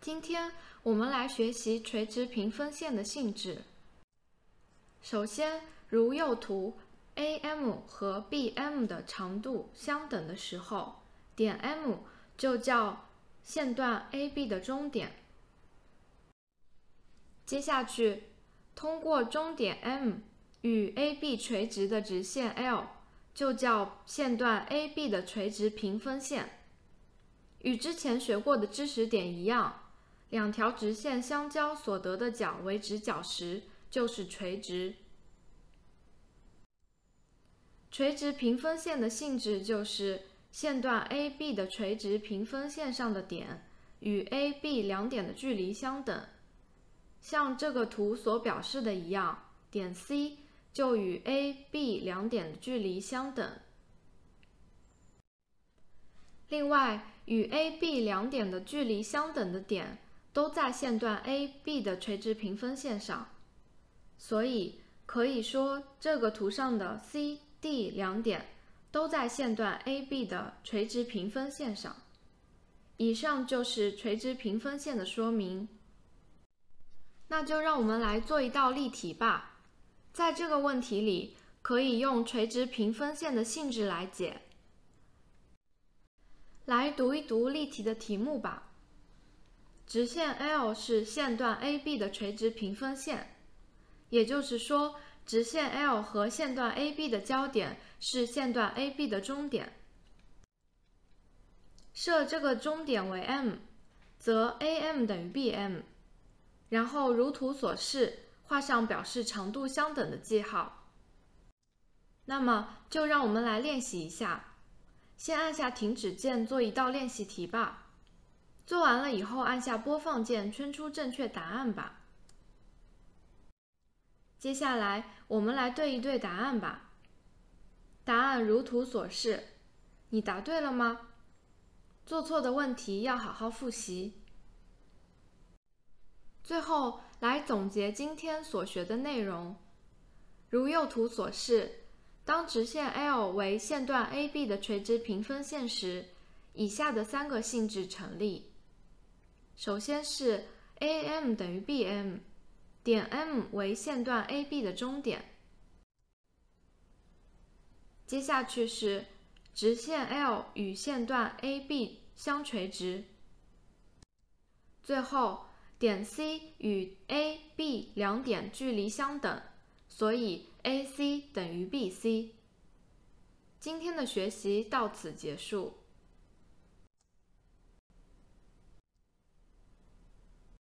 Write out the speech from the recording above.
今天我们来学习垂直平分线的性质。首先，如右图，AM 和 BM 的长度相等的时候，点 M 就叫线段 AB 的中点。接下去，通过中点 M 与 AB 垂直的直线 l 就叫线段 AB 的垂直平分线。与之前学过的知识点一样。两条直线相交所得的角为直角时，就是垂直。垂直平分线的性质就是：线段 AB 的垂直平分线上的点与 AB 两点的距离相等。像这个图所表示的一样，点 C 就与 AB 两点的距离相等。另外，与 AB 两点的距离相等的点。都在线段 AB 的垂直平分线上，所以可以说这个图上的 C、D 两点都在线段 AB 的垂直平分线上。以上就是垂直平分线的说明。那就让我们来做一道例题吧，在这个问题里可以用垂直平分线的性质来解。来读一读例题的题目吧。直线 l 是线段 AB 的垂直平分线，也就是说，直线 l 和线段 AB 的交点是线段 AB 的中点。设这个中点为 M，则 AM 等于 BM。然后如图所示，画上表示长度相等的记号。那么，就让我们来练习一下，先按下停止键做一道练习题吧。做完了以后，按下播放键，圈出正确答案吧。接下来，我们来对一对答案吧。答案如图所示，你答对了吗？做错的问题要好好复习。最后，来总结今天所学的内容。如右图所示，当直线 l 为线段 AB 的垂直平分线时，以下的三个性质成立。首先是 AM 等于 BM，点 M 为线段 AB 的中点。接下去是直线 l 与线段 AB 相垂直。最后，点 C 与 A、B 两点距离相等，所以 AC 等于 BC。今天的学习到此结束。